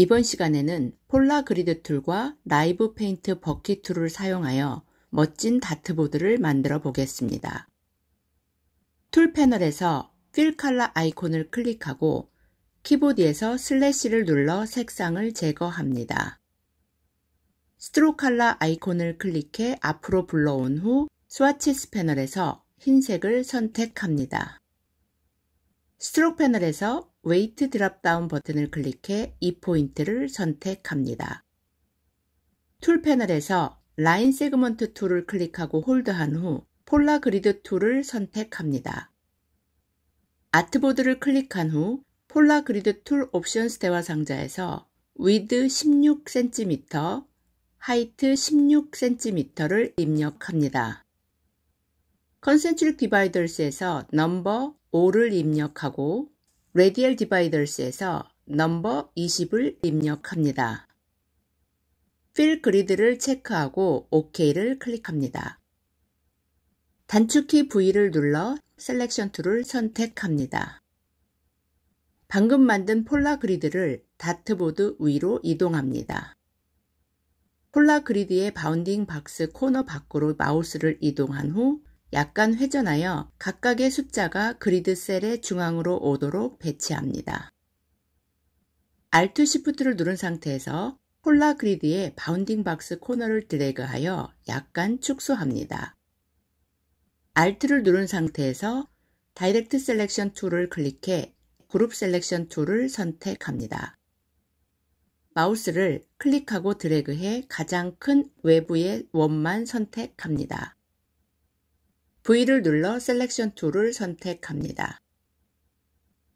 이번 시간에는 폴라 그리드 툴과 라이브 페인트 버킷 툴을 사용하여 멋진 다트보드를 만들어 보겠습니다. 툴 패널에서 필 컬러 아이콘을 클릭하고 키보드에서 슬래시를 눌러 색상을 제거합니다. 스트로 컬러 아이콘을 클릭해 앞으로 불러온 후 스와치스 패널에서 흰색을 선택합니다. 스트로 패널에서 웨이트 드랍다운 버튼을 클릭해 이 포인트를 선택합니다. 툴 패널에서 라인 세그먼트 툴을 클릭하고 홀드한 후 폴라 그리드 툴을 선택합니다. 아트보드를 클릭한 후 폴라 그리드 툴 옵션스 대화 상자에서 위드 16cm, 하이트 16cm를 입력합니다. 컨센트릭 디바이더스에서 넘버 5를 입력하고 레디얼 디바이더스에서 넘버 20을 입력합니다. 필 그리드를 체크하고 OK를 클릭합니다. 단축키 V를 눌러 Selection t o o l 을 선택합니다. 방금 만든 폴라 그리드를 다트보드 위로 이동합니다. 폴라 그리드의 바운딩 박스 코너 밖으로 마우스를 이동한 후 약간 회전하여 각각의 숫자가 그리드 셀의 중앙으로 오도록 배치합니다. Alt Shift를 누른 상태에서 콜라 그리드의 바운딩 박스 코너를 드래그하여 약간 축소합니다. Alt를 누른 상태에서 Direct e s 다이렉트 셀 o 션 툴을 클릭해 Group s e e l 그룹 셀 o 션 툴을 선택합니다. 마우스를 클릭하고 드래그해 가장 큰 외부의 원만 선택합니다. V를 눌러 셀렉션 툴을 선택합니다.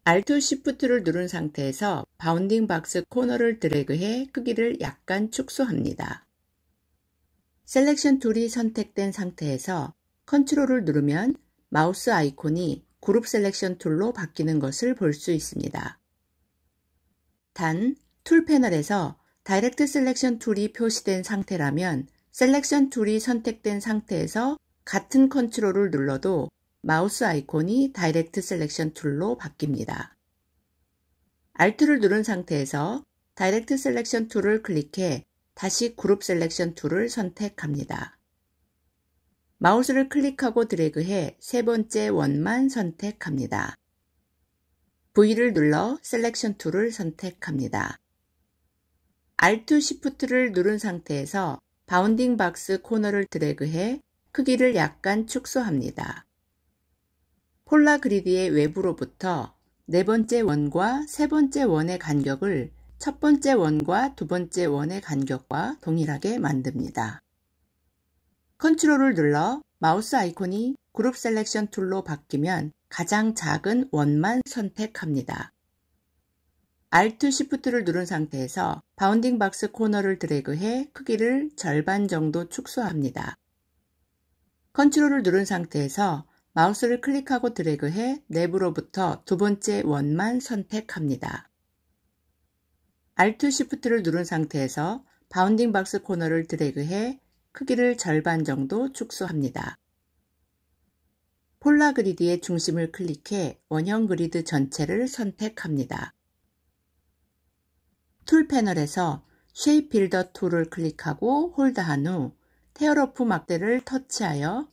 Alt Shift를 누른 상태에서 바운딩 박스 코너를 드래그해 크기를 약간 축소합니다. 셀렉션 툴이 선택된 상태에서 컨트롤을 누르면 마우스 아이콘이 그룹 셀렉션 툴로 바뀌는 것을 볼 수 있습니다. 단, 툴 패널에서 다이렉트 셀렉션 툴이 표시된 상태라면 셀렉션 툴이 선택된 상태에서 같은 컨트롤을 눌러도 마우스 아이콘이 다이렉트 셀렉션 툴로 바뀝니다. Alt를 누른 상태에서 다이렉트 셀렉션 툴을 클릭해 다시 그룹 셀렉션 툴을 선택합니다. 마우스를 클릭하고 드래그해 세 번째 원만 선택합니다. V를 눌러 셀렉션 툴을 선택합니다. Alt Shift를 누른 상태에서 바운딩 박스 코너를 드래그해 크기를 약간 축소합니다. 폴라 그리드의 외부로부터 네 번째 원과 세 번째 원의 간격을 첫 번째 원과 두 번째 원의 간격과 동일하게 만듭니다. 컨트롤을 눌러 마우스 아이콘이 그룹 셀렉션 툴로 바뀌면 가장 작은 원만 선택합니다. Alt Shift를 누른 상태에서 바운딩 박스 코너를 드래그해 크기를 절반 정도 축소합니다. 컨트롤을 누른 상태에서 마우스를 클릭하고 드래그해 내부로부터 두 번째 원만 선택합니다. Alt Shift를 누른 상태에서 바운딩 박스 코너를 드래그해 크기를 절반 정도 축소합니다. 폴라 그리드의 중심을 클릭해 원형 그리드 전체를 선택합니다. 툴 패널에서 Shape 쉐입 빌더 툴을 클릭하고 홀드한 후 테어러프 막대를 터치하여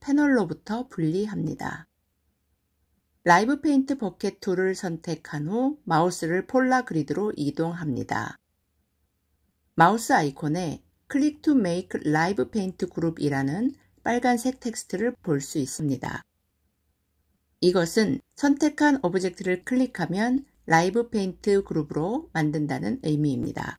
패널로부터 분리합니다. 라이브 페인트 버켓 툴을 선택한 후 마우스를 폴라 그리드로 이동합니다. 마우스 아이콘에 Click 클릭 투 메이크 라이브 페인트 그룹이라는 빨간색 텍스트를 볼 수 있습니다. 이것은 선택한 오브젝트를 클릭하면 라이브 페인트 그룹으로 만든다는 의미입니다.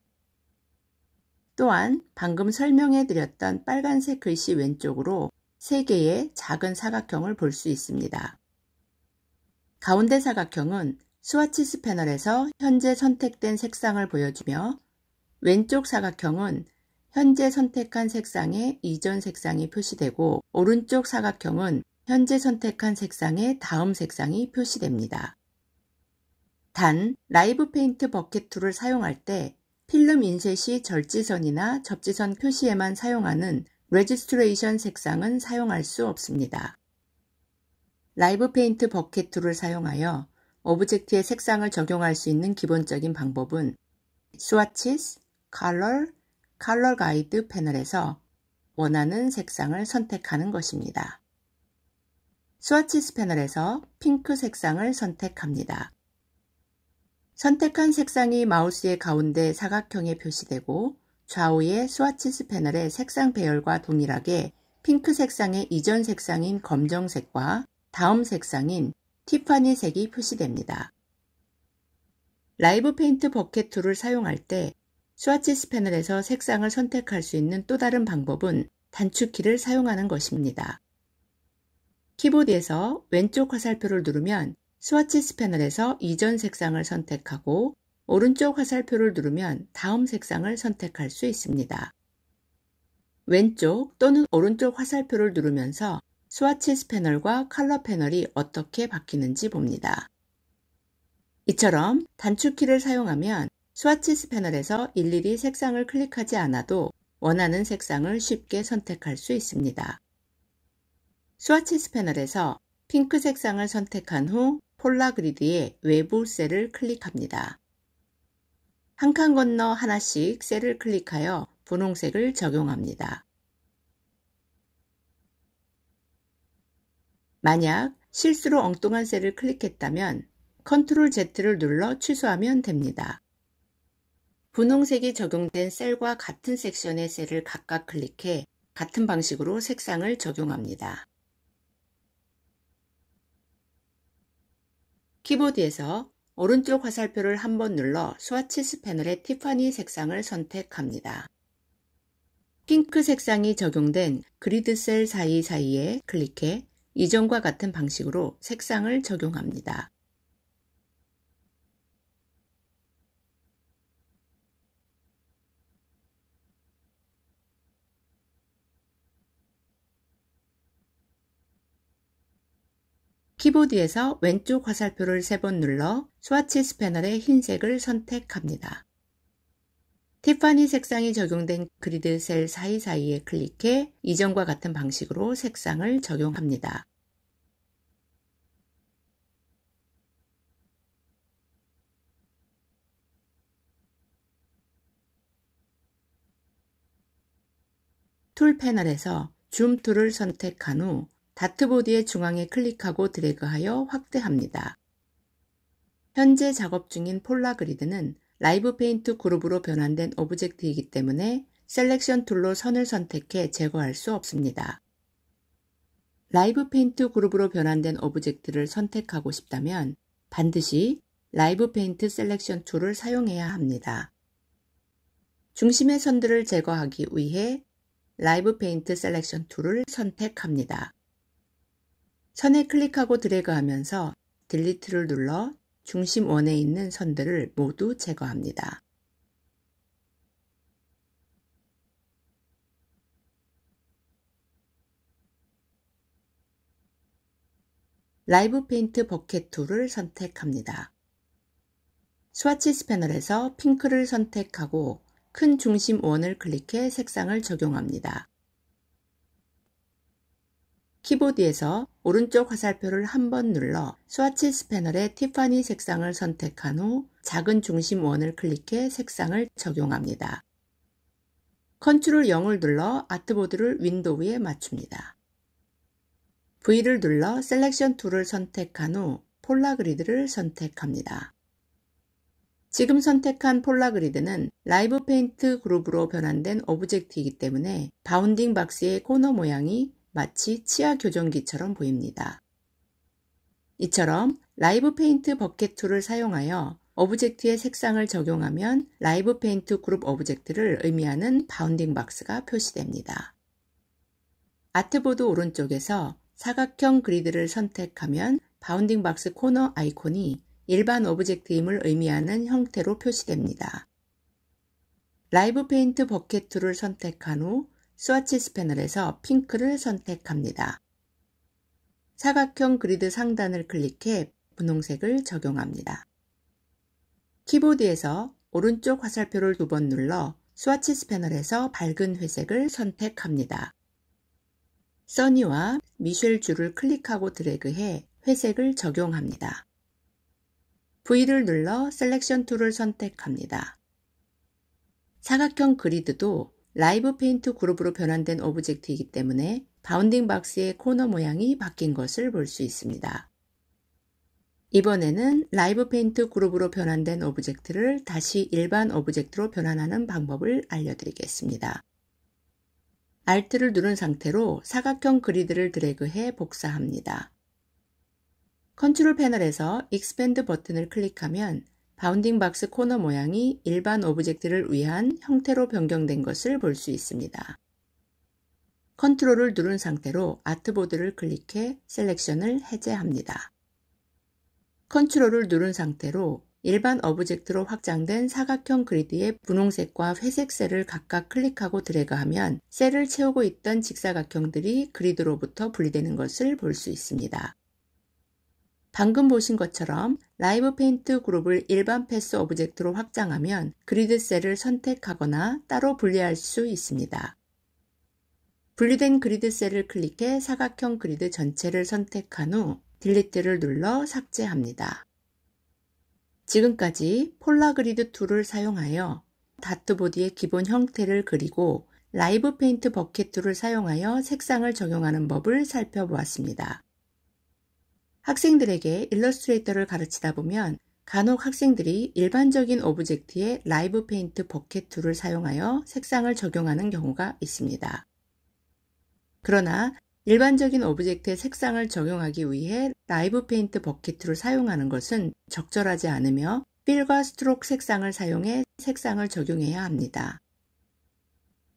또한 방금 설명해 드렸던 빨간색 글씨 왼쪽으로 3개의 작은 사각형을 볼 수 있습니다. 가운데 사각형은 스와치스 패널에서 현재 선택된 색상을 보여주며 왼쪽 사각형은 현재 선택한 색상의 이전 색상이 표시되고 오른쪽 사각형은 현재 선택한 색상의 다음 색상이 표시됩니다. 단, 라이브 페인트 버켓 툴을 사용할 때 필름 인쇄 시 절지선이나 접지선 표시에만 사용하는 레지스트레이션 색상은 사용할 수 없습니다. 라이브 페인트 버켓 툴을 사용하여 오브젝트의 색상을 적용할 수 있는 기본적인 방법은 스와치스, 컬러, 컬러 가이드 패널에서 원하는 색상을 선택하는 것입니다. 스와치스 패널에서 핑크 색상을 선택합니다. 선택한 색상이 마우스의 가운데 사각형에 표시되고 좌우의 스와치스 패널의 색상 배열과 동일하게 핑크 색상의 이전 색상인 검정색과 다음 색상인 티파니 색이 표시됩니다. 라이브 페인트 버켓 툴을 사용할 때 스와치스 패널에서 색상을 선택할 수 있는 또 다른 방법은 단축키를 사용하는 것입니다. 키보드에서 왼쪽 화살표를 누르면 스와치스 패널에서 이전 색상을 선택하고 오른쪽 화살표를 누르면 다음 색상을 선택할 수 있습니다. 왼쪽 또는 오른쪽 화살표를 누르면서 스와치스 패널과 컬러 패널이 어떻게 바뀌는지 봅니다. 이처럼 단축키를 사용하면 스와치스 패널에서 일일이 색상을 클릭하지 않아도 원하는 색상을 쉽게 선택할 수 있습니다. 스와치스 패널에서 핑크 색상을 선택한 후 폴라그리드의 외부 셀을 클릭합니다. 한 칸 건너 하나씩 셀을 클릭하여 분홍색을 적용합니다. 만약 실수로 엉뚱한 셀을 클릭했다면 Ctrl Z를 눌러 취소하면 됩니다. 분홍색이 적용된 셀과 같은 섹션의 셀을 각각 클릭해 같은 방식으로 색상을 적용합니다. 키보드에서 오른쪽 화살표를 한번 눌러 스와치스 패널의 티파니 색상을 선택합니다. 핑크 색상이 적용된 그리드 셀 사이사이에 클릭해 이전과 같은 방식으로 색상을 적용합니다. 키보드에서 왼쪽 화살표를 3번 눌러 스와치 스 패널의 흰색을 선택합니다. 티파니 색상이 적용된 그리드 셀 사이사이에 클릭해 이전과 같은 방식으로 색상을 적용합니다. 툴 패널에서 줌 툴을 선택한 후 다트보드의 중앙에 클릭하고 드래그하여 확대합니다. 현재 작업 중인 폴라 그리드는 라이브 페인트 그룹으로 변환된 오브젝트이기 때문에 셀렉션 툴로 선을 선택해 제거할 수 없습니다. 라이브 페인트 그룹으로 변환된 오브젝트를 선택하고 싶다면 반드시 라이브 페인트 셀렉션 툴을 사용해야 합니다. 중심의 선들을 제거하기 위해 라이브 페인트 셀렉션 툴을 선택합니다. 선에 클릭하고 드래그하면서 딜리트를 눌러 중심 원에 있는 선들을 모두 제거합니다. 라이브 페인트 버켓 툴을 선택합니다. 스와치 스패널에서 핑크를 선택하고 큰 중심 원을 클릭해 색상을 적용합니다. 키보드에서 오른쪽 화살표를 한 번 눌러 스와치스 패널의 티파니 색상을 선택한 후 작은 중심 원을 클릭해 색상을 적용합니다. 컨트롤 0을 눌러 아트보드를 윈도우에 맞춥니다. V를 눌러 셀렉션 툴을 선택한 후 폴라 그리드를 선택합니다. 지금 선택한 폴라 그리드는 라이브 페인트 그룹으로 변환된 오브젝트이기 때문에 바운딩 박스의 코너 모양이 마치 치아 교정기처럼 보입니다. 이처럼 라이브 페인트 버켓 툴을 사용하여 오브젝트의 색상을 적용하면 라이브 페인트 그룹 오브젝트를 의미하는 바운딩 박스가 표시됩니다. 아트보드 오른쪽에서 사각형 그리드를 선택하면 바운딩 박스 코너 아이콘이 일반 오브젝트임을 의미하는 형태로 표시됩니다. 라이브 페인트 버켓 툴을 선택한 후 스와치스 패널에서 핑크를 선택합니다. 사각형 그리드 상단을 클릭해 분홍색을 적용합니다. 키보드에서 오른쪽 화살표를 두 번 눌러 스와치스 패널에서 밝은 회색을 선택합니다. 써니와 미셸 줄을 클릭하고 드래그해 회색을 적용합니다. V를 눌러 셀렉션 툴을 선택합니다. 사각형 그리드도 라이브 페인트 그룹으로 변환된 오브젝트이기 때문에 바운딩 박스의 코너 모양이 바뀐 것을 볼 수 있습니다. 이번에는 라이브 페인트 그룹으로 변환된 오브젝트를 다시 일반 오브젝트로 변환하는 방법을 알려드리겠습니다. Alt를 누른 상태로 사각형 그리드를 드래그해 복사합니다. 컨트롤 패널에서 Expand 버튼을 클릭하면 바운딩 박스 코너 모양이 일반 오브젝트를 위한 형태로 변경된 것을 볼 수 있습니다. 컨트롤을 누른 상태로 아트보드를 클릭해 셀렉션을 해제합니다. 컨트롤을 누른 상태로 일반 오브젝트로 확장된 사각형 그리드의 분홍색과 회색 셀을 각각 클릭하고 드래그하면 셀을 채우고 있던 직사각형들이 그리드로부터 분리되는 것을 볼 수 있습니다. 방금 보신 것처럼 라이브 페인트 그룹을 일반 패스 오브젝트로 확장하면 그리드 셀을 선택하거나 따로 분리할 수 있습니다. 분리된 그리드 셀을 클릭해 사각형 그리드 전체를 선택한 후 딜리트를 눌러 삭제합니다. 지금까지 폴라그리드 툴을 사용하여 다트보드의 기본 형태를 그리고 라이브 페인트 버킷 툴을 사용하여 색상을 적용하는 법을 살펴보았습니다. 학생들에게 일러스트레이터를 가르치다 보면 간혹 학생들이 일반적인 오브젝트에 라이브 페인트 버켓 툴을 사용하여 색상을 적용하는 경우가 있습니다. 그러나 일반적인 오브젝트에 색상을 적용하기 위해 라이브 페인트 버켓 툴을 사용하는 것은 적절하지 않으며 필과 스트록 색상을 사용해 색상을 적용해야 합니다.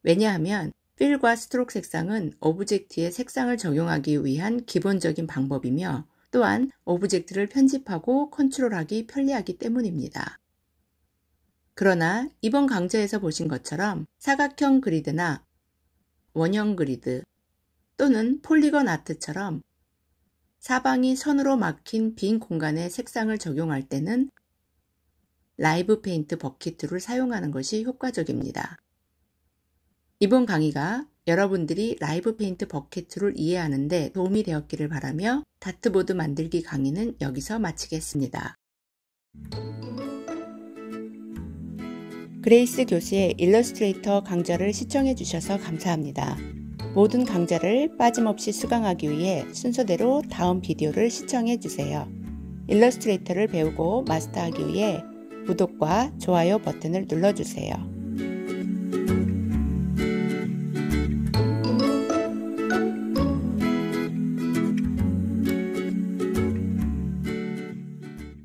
왜냐하면 필과 스트록 색상은 오브젝트에 색상을 적용하기 위한 기본적인 방법이며 또한 오브젝트를 편집하고 컨트롤하기 편리하기 때문입니다. 그러나 이번 강좌에서 보신 것처럼 사각형 그리드나 원형 그리드 또는 폴리건 아트처럼 사방이 선으로 막힌 빈 공간에 색상을 적용할 때는 라이브 페인트 버킷 툴을 사용하는 것이 효과적입니다. 이번 강의가 여러분들이 라이브 페인트 버킷툴을 이해하는데 도움이 되었기를 바라며 다트보드 만들기 강의는 여기서 마치겠습니다. 그레이스 교수의 일러스트레이터 강좌를 시청해 주셔서 감사합니다. 모든 강좌를 빠짐없이 수강하기 위해 순서대로 다음 비디오를 시청해 주세요. 일러스트레이터를 배우고 마스터하기 위해 구독과 좋아요 버튼을 눌러주세요.